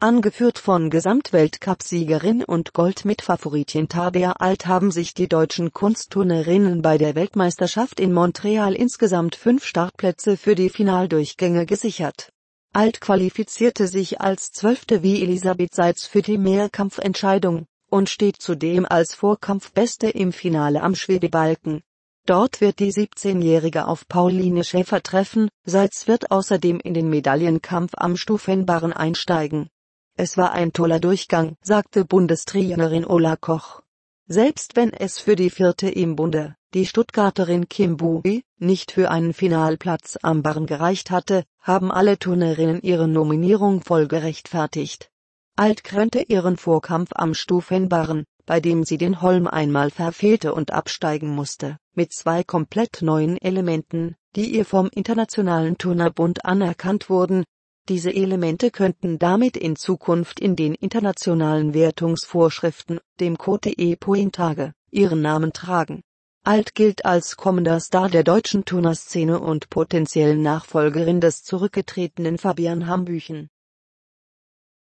Angeführt von Gesamtweltcupsiegerin und Goldmitfavoritin Tabea Alt haben sich die deutschen Kunstturnerinnen bei der Weltmeisterschaft in Montreal insgesamt fünf Startplätze für die Finaldurchgänge gesichert. Alt qualifizierte sich als Zwölfte wie Elisabeth Seitz für die Mehrkampfentscheidung und steht zudem als Vorkampfbeste im Finale am Schwedebalken. Dort wird die 17-Jährige auf Pauline Schäfer treffen, Seitz wird außerdem in den Medaillenkampf am Stufenbaren einsteigen. Es war ein toller Durchgang, sagte Bundestrainerin Ola Koch. Selbst wenn es für die vierte im Bunde, die Stuttgarterin Kim Bui, nicht für einen Finalplatz am Barren gereicht hatte, haben alle Turnerinnen ihre Nominierung voll gerechtfertigt. Alt krönte ihren Vorkampf am Stufenbarren, bei dem sie den Holm einmal verfehlte und absteigen musste, mit zwei komplett neuen Elementen, die ihr vom Internationalen Turnerbund anerkannt wurden, diese Elemente könnten damit in Zukunft in den internationalen Wertungsvorschriften, dem Code e Pointage, ihren Namen tragen. Alt gilt als kommender Star der deutschen Turnerszene und potenziellen Nachfolgerin des zurückgetretenen Fabian Hambüchen